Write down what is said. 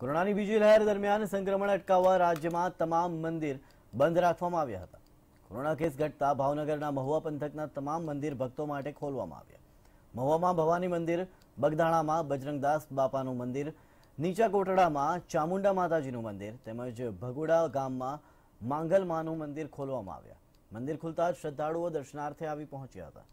કોરોનાની બીજી લહેર દરમિયાન સંગ્રમણટકાવા રાજ્યમાં તમામ મંદિર બંધ રાખવામાં આવ્યા હતા. કોરોના કેસ ઘટતા ભાવનગરના મોવા પંતકના તમામ મંદિર ભક્તો માટે ખોલવામાં આવ્યા. મોવામાં ભવાની મંદિર, બગદાણામાં બજરંગદાસ બાપાનો મંદિર, નીચાકોઠડામાં ચામુંડા માતાજીનો મંદિર તેમજ ભગોડા ગામમાં માંગલમાનું મંદિર ખોલવામાં આવ્યા. મંદિર ખુલતા જ શ્રદ્ધાળુઓ દર્શનાર્થે આવી પહોંચ્યા હતા.